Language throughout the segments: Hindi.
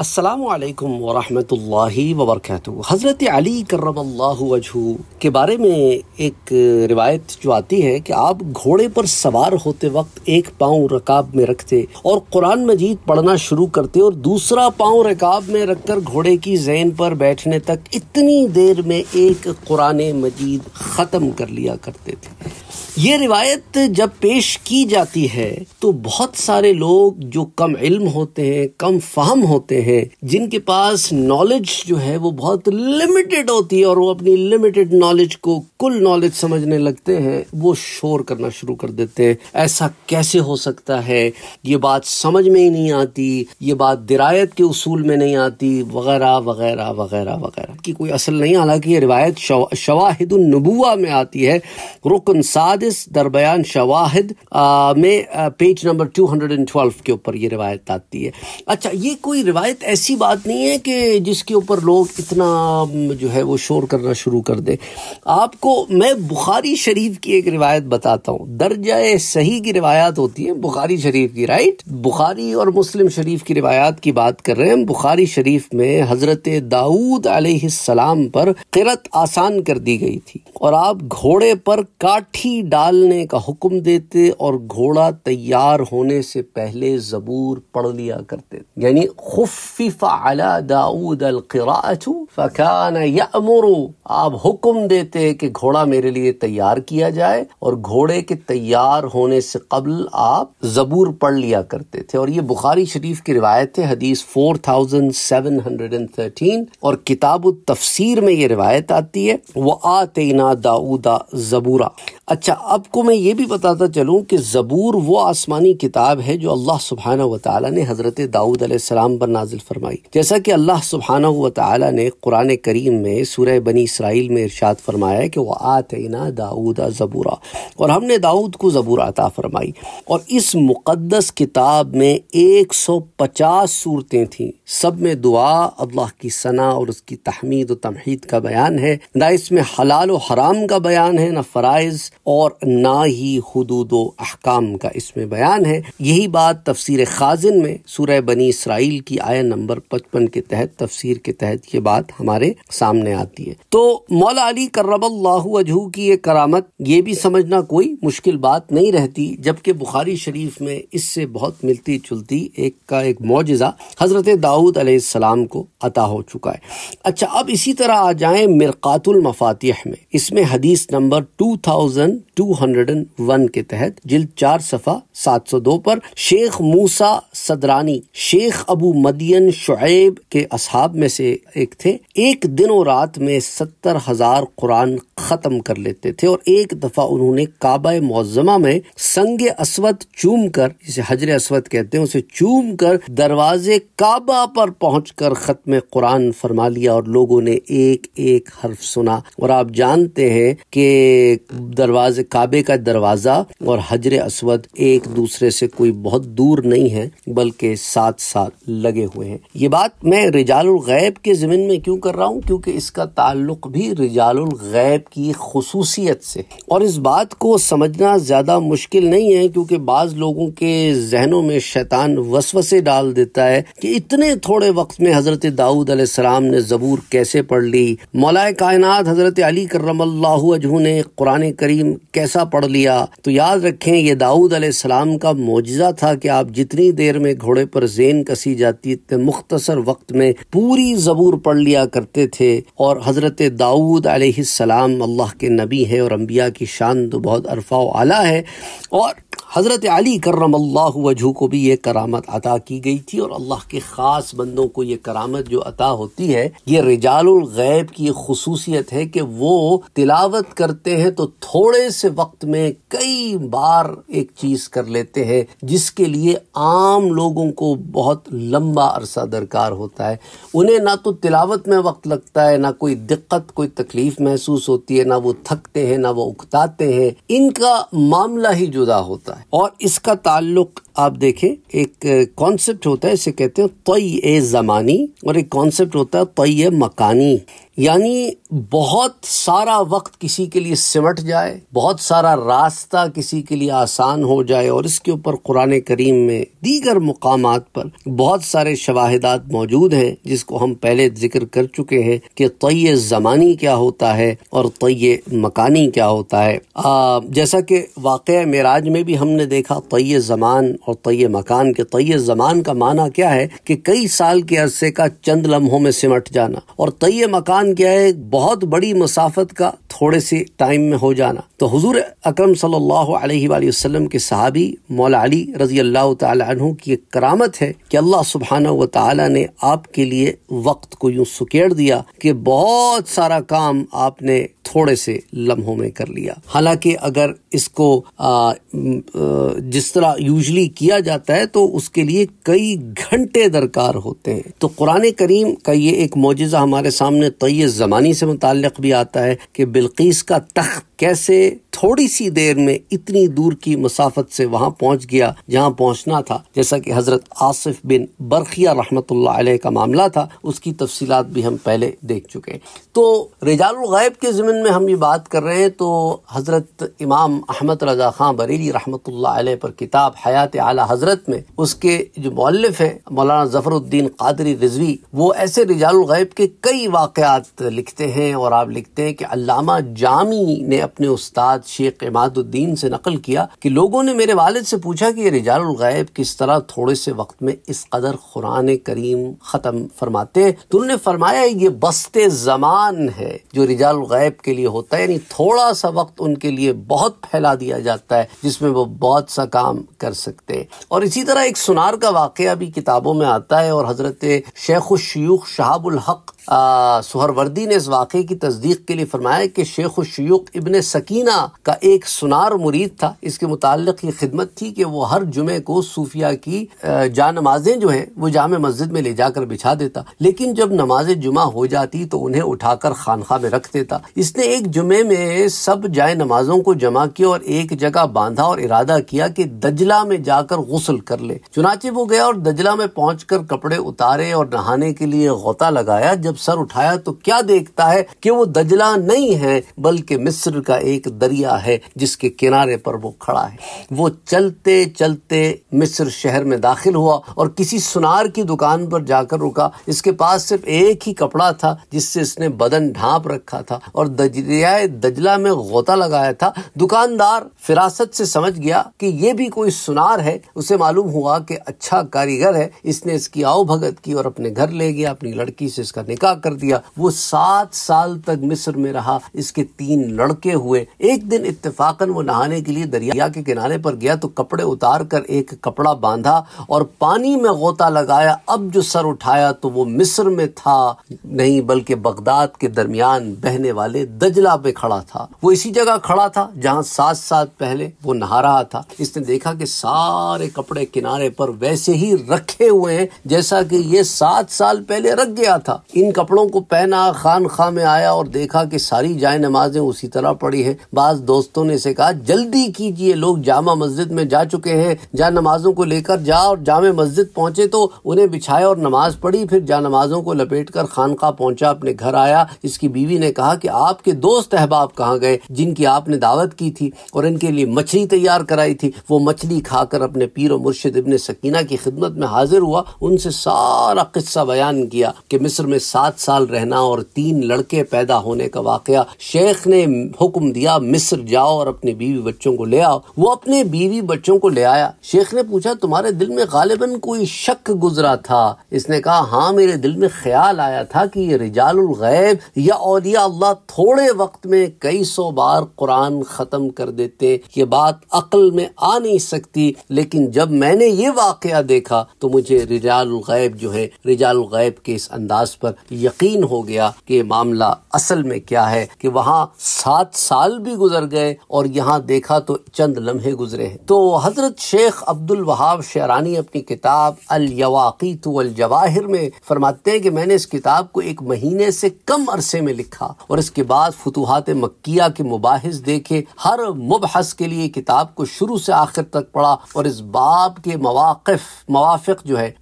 असलकम वबरक हज़रत अली करमल्लाजू के बारे में एक रिवायत जो आती है कि आप घोड़े पर सवार होते वक्त एक पाँव रकाब में रखते और कुरान मजीद पढ़ना शुरू करते और दूसरा पाँव रकाब में रखकर घोड़े की जैन पर बैठने तक इतनी देर में एक कुरान मजीद ख़त्म कर लिया करते थे ये रिवायत जब पेश की जाती है तो बहुत सारे लोग जो कम इल्म होते हैं कम फाहम होते हैं जिनके पास नॉलेज जो है वो बहुत लिमिटेड होती है और वो अपनी लिमिटेड नॉलेज को कुल नॉलेज समझने लगते हैं वो शोर करना शुरू कर देते हैं ऐसा कैसे हो सकता है ये बात समझ में ही नहीं आती ये बात दिरायत के उसूल में नहीं आती वगैरह वगैरह वगैरह वगैरह की कोई असल नहीं हालांकि ये रिवायत शवाहिद नबुआ में आती है रुकन साद मुहदस दरबयान शवाहिद में पेज नंबर 212 के ऊपर ये रिवायत आती है अच्छा ये कोई रिवायत ऐसी बात नहीं है कि जिसके ऊपर लोग इतना जो है वो शोर करना शुरू कर दे आपको मैं बुखारी शरीफ की एक रिवायत बताता हूँ दर्जा सही की रिवायात होती है बुखारी शरीफ की राइट बुखारी और मुस्लिम शरीफ की रिवायात की बात कर रहे हैं बुखारी शरीफ में हज़रत दाऊद सलाम पर किरत आसान कर दी गई थी और आप घोड़े पर काठी डालने का हुक्म देते और घोड़ा तैयार होने से पहले जबूर पढ़ लिया करते यानी दाऊद अल आप हुक्म देते कि घोड़ा मेरे लिए तैयार किया जाए और घोड़े के तैयार होने से कबल आप जबूर पढ़ लिया करते थे और ये बुखारी शरीफ की रिवायत है हदीस 4713 और किताब तफसीर में ये रिवायत आती है वह ना दाऊदा जबूरा अच्छा आपको मैं ये भी बताता चलूँ कि ज़बूर वो आसमानी किताब है जो अल्लाह सुबहाना व ताली ने हज़रत दाऊद सलाम पर नाजिल फरमाई जैसा कि अल्लाह सुबहाना व ने कुरान करीम में सूर्य बनी इसराइल में इर्शाद फरमाया कि वह आतना दाऊदा ज़बूरा और हमने दाऊद को ज़बूर अता फरमाई और इस मुक़दस किताब में एक सौ पचास सूरतें थीं सब में दुआ अल्लाह की सना और उसकी तहमीद व तमहीद का बयान है ना इसमें हलाल व हराम का बयान है ना फ़राइज़ और ना ही हदूद अहकाम का इसमें बयान है यही बात तफसर खाजन में सूरह बनी इसराइल की आया नंबर पचपन के तहत तफसर के तहत ये बात हमारे सामने आती है तो मौला अली करबल्लाजू की ये करामत ये भी समझना कोई मुश्किल बात नहीं रहती जबकि बुखारी शरीफ में इससे बहुत मिलती जुलती एक का एक मुजजा हज़रत दाऊद अलैहिस्सलाम को अता हो चुका है अच्छा अब इसी तरह आ जाए मिरकातुल मफातिह में इसमें हदीस नंबर टू थाउजेंड 201 के तहत जिल चार सफा 702 पर शेख मूसा सदरानी शेख अबू मदियन शुएब के असहाब में से एक थे एक दिनों रात में सत्तर हजार कुरान खत्म कर लेते थे और एक दफा उन्होंने काबा मुआजमा में संग असवद चूम कर जिसे हजर असवद कहते हैं उसे चूम कर दरवाजे काबा पर पहुंचकर खत्म कुरान फरमा लिया और लोगों ने एक एक हर्फ सुना और आप जानते हैं कि दरवाजे काबे का दरवाज़ा और हजर असवद एक दूसरे से कोई बहुत दूर नहीं है बल्कि साथ साथ लगे हुए हैं ये बात मैं रिजाल गैब के ज़मीन में क्यों कर रहा हूँ क्योंकि इसका ताल्लुक भी रिजालुल गैब की खसूसियत से और इस बात को समझना ज़्यादा मुश्किल नहीं है क्योंकि बाज़ लोगों के जहनों में शैतान वसवसे डाल देता है कि इतने थोड़े वक्त में हज़रत दाऊद सलाम ने जबूर कैसे पढ़ ली मौलाए कायनात हज़रत अली करम अजहू ने कुरान करीम कैसे कैसा पढ़ लिया तो याद रखें ये दाऊद सलाम का मुआजा था कि आप जितनी देर में घोड़े पर जेन कसी जाती इतने मुख्तसर वक्त में पूरी जबूर पढ़ लिया करते थे और हजरत दाऊद सलाम अल्लाह के नबी है और अम्बिया की शान तो बहुत अरफा आला है और हज़रत अली करम अल्लाह वजू को भी ये करामत अता की गई थी और अल्लाह के ख़ास बंदों को ये करामत जो अता होती है ये रिजालुल गैब की खसूसियत है कि वो तिलावत करते हैं तो थोड़े से वक्त में कई बार एक चीज़ कर लेते हैं जिसके लिए आम लोगों को बहुत लंबा अरसा दरकार होता है उन्हें ना तो तिलावत में वक्त लगता है ना कोई दिक्कत कोई तकलीफ महसूस होती है ना वो थकते हैं ना वो उकताते हैं इनका मामला ही जुदा होता है और इसका ताल्लुक आप देखें एक कॉन्सेप्ट होता है इसे कहते हैं तय ए ज़मानी और एक कॉन्सेप्ट होता है तय मकानी यानी बहुत सारा वक्त किसी के लिए सिमट जाए बहुत सारा रास्ता किसी के लिए आसान हो जाए और इसके ऊपर कुरान करीम में दीगर मुकाम पर बहुत सारे शवाहिदात मौजूद हैं जिसको हम पहले जिक्र कर चुके हैं कि तय ज़मानी क्या होता है और तय मकानी क्या होता है आ, जैसा कि वाक़ मराज में भी हमने देखा तय ज़मान और तय मकान के तय जमान का माना क्या है कि कई साल के अरसे का चंद लम्हों में सिमट जाना और तय मकान क्या है बहुत बड़ी मसाफत का थोड़े से टाइम में हो जाना तो हुजूर अकरम सल्लल्लाहु अलैहि वसल्लम के सहाबी मौला अली रजी अल्लाह तु की एक करामत है कि अल्लाह सुबहाना व ताला ने आपके लिए वक्त को यूं सुकेड़ दिया कि बहुत सारा काम आपने थोड़े से लम्हों में कर लिया हालांकि अगर इसको आ, जिस तरह यूजली किया जाता है तो उसके लिए कई घंटे दरकार होते हैं तो कुरान करीम का ये एक मोजा हमारे सामने तय तो जमानी से मुतक भी आता है कि बिल्किस का तख्त कैसे थोड़ी सी देर में इतनी दूर की मसाफत से वहां पहुंच गया जहां पहुंचना था जैसा कि हजरत आसिफ बिन बरखिया रहमत का मामला था उसकी तफसीलात भी हम पहले देख चुके तो रजालगैब के जमीन में हम ये बात कर रहे हैं तो हजरत इमाम अहमद रजा खां बरेली रहमत पर किताब हयात आला हजरत में उसके जो मौलफ है मौलाना जफरुद्दीन कादरी रिजवी वो ऐसे रजालगैब के कई वाकत लिखते हैं और आप लिखते हैं कि अलामा जामी ने अपने उस्ताद हजरत शेख इमादुद्दीन से नकल किया कि लोगों ने मेरे वालिद से पूछा कि ये रिजालगैब किस तरह थोड़े से वक्त में इस कदर कुरान करीम ख़त्म फरमाते हैं तो उन्होंने फरमाया ये बस्ते जमान है जो रिजालगैब के लिए होता है यानी थोड़ा सा वक्त उनके लिए बहुत फैला दिया जाता है जिसमें वो बहुत सा काम कर सकते और इसी तरह एक सुनार का वाक़ भी किताबों में आता है और हज़रत शेख शयूख शहाबुल हक सुहरवर्दी ने इस वाक़े की तस्दीक के लिए फरमाया कि शेख शयूख इब्ने सकीना का एक सुनार मुरीद था इसके मुतल ये खिदमत थी कि वो हर जुमे को सूफिया की जा नमाजें जो हैं वो जाम मस्जिद में ले जाकर बिछा देता लेकिन जब नमाज जुमा हो जाती तो उन्हें उठाकर खानखा में रख देता इसने एक जुमे में सब जाए नमाजों को जमा किया और एक जगह बांधा और इरादा किया कि दजला में जाकर गसल कर ले चुनाचे वो गया और दजला में पहुँच कपड़े उतारे और नहाने के लिए गोता लगाया जब सर उठाया तो क्या देखता है कि वो दजला नहीं है बल्कि मिस्र का एक दरिया दरिया है जिसके किनारे पर वो खड़ा है वो चलते चलते मिस्र शहर में दाखिल हुआ और किसी सुनार की दुकान पर जाकर रुका इसके पास सिर्फ एक ही कपड़ा था जिससे इसने बदन ढांप रखा था और दरियाए दजला में गोता लगाया था दुकानदार फिरासत से समझ गया कि ये भी कोई सुनार है उसे मालूम हुआ कि अच्छा कारीगर है इसने इसकी आओ भगत की और अपने घर ले गया अपनी लड़की से इसका निकाह कर दिया वो सात साल तक मिस्र में रहा इसके तीन लड़के हुए एक दिन इतफाकन वो नहाने के लिए दरिया के किनारे पर गया तो कपड़े उतार कर एक कपड़ा बांधा और पानी में गोता लगाया अब जो सर उठाया तो वो मिस्र में था नहीं बल्कि बगदाद के दरमियान बहने वाले दजला पे खड़ा था वो इसी जगह खड़ा था जहाँ सात साल पहले वो नहा रहा था इसने देखा कि सारे कपड़े किनारे पर वैसे ही रखे हुए हैं जैसा कि ये सात साल पहले रख गया था इन कपड़ों को पहना खान खा में आया और देखा कि सारी जाय नमाजें उसी तरह पड़ी है बाज दोस्तों ने इसे कहा जल्दी कीजिए लोग जामा मस्जिद में जा चुके हैं जा नमाजों को लेकर जा और जामे मस्जिद पहुंचे तो उन्हें बिछाया और नमाज पढ़ी फिर जा नमाजों को लपेट कर खानका पहुंचा अपने घर आया इसकी बीवी ने कहा कि आपके दोस्त अहबाब कहाँ गए जिनकी आपने दावत की थी और इनके लिए मछली तैयार कराई थी वो मछली खाकर अपने पीर और मुर्शिद इबन सकीना की खिदमत में हाजिर हुआ उनसे सारा किस्सा बयान किया कि मिस्र में सात साल रहना और तीन लड़के पैदा होने का वाक़ शेख ने हुक्म दिया मिस्र मिस्र जाओ और अपने बीवी बच्चों को ले आओ वो अपने बीवी बच्चों को ले आया शेख ने पूछा तुम्हारे दिल में गालिबन कोई शक गुजरा था इसने कहा हाँ मेरे दिल में ख्याल आया था कि ये रिजाल गैब या औलिया अल्लाह थोड़े वक्त में कई सौ बार कुरान खत्म कर देते ये बात अक्ल में आ नहीं सकती लेकिन जब मैंने ये वाक़ देखा तो मुझे रिजाल गैब जो है रिजाल गैब के इस अंदाज पर यकीन हो गया कि मामला असल में क्या है कि वहाँ सात साल भी गुजर गुजर गए और यहाँ देखा तो चंद लम्हे गुजरे हैं तो हजरत शेख अब्दुल वहाब शेरानी अपनी किताब अल यवाकीत अल जवाहिर में फरमाते हैं कि मैंने इस किताब को एक महीने से कम अरसे में लिखा और इसके बाद फतुहात मक्किया के मुबाहिस देखे हर मुबहस के लिए किताब को शुरू से आखिर तक पढ़ा और इस बाब के मवाक़ मवाफिक जो है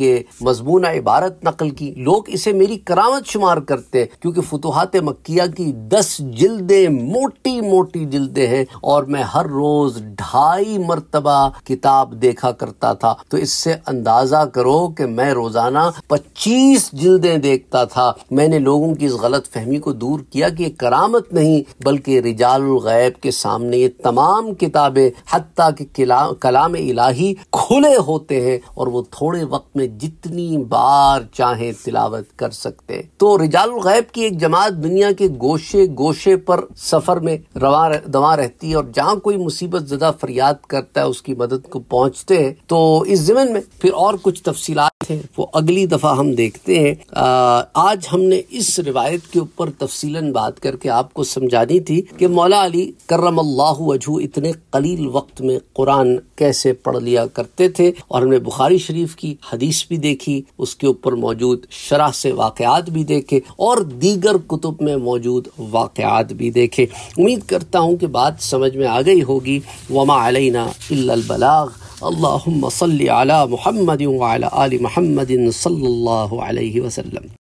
के मजमून इबारत नकल की लोग इसे मेरी करामत शुमार करते हैं क्योंकि फतुहात मक्किया की दस जिल्दें मोटी मोटी मोटी जिल्दे हैं और मैं हर रोज ढाई मरतबा किताब देखा करता था तो इससे अंदाजा करो कि मैं रोजाना पच्चीस जिल्दे देखता था मैंने लोगों की इस गलत फहमी को दूर किया कि करामत नहीं बल्कि रिजाल गैब के सामने ये तमाम किताबें हती के कलाम इलाही खुले होते हैं और वो थोड़े वक्त में जितनी बार चाहे तिलावत कर सकते तो रिजाल गैब की एक जमात दुनिया के गोशे गोशे पर सफर में रवा रवा दवा रहती है और जहाँ कोई मुसीबत ज्यादा फरियाद करता है उसकी मदद को पहुँचते हैं तो इस जमीन में फिर और कुछ तफसीला थे वो अगली दफ़ा हम देखते हैं आज हमने इस रिवायत के ऊपर तफसीलन बात करके आपको समझानी थी कि मौला अली करम अल्लाह इतने कलील वक्त में कुरान कैसे पढ़ लिया करते थे और हमने बुखारी शरीफ की हदीस भी देखी उसके ऊपर मौजूद शराह से वाकत भी देखे और दीगर कुतुब में मौजूद वाकत भी देखे उम्मीद करता हूँ कि बात समझ में आ गई होगी वमा अलना बलाग اللهم صل على محمد وعلى آل محمد صلى الله عليه وسلم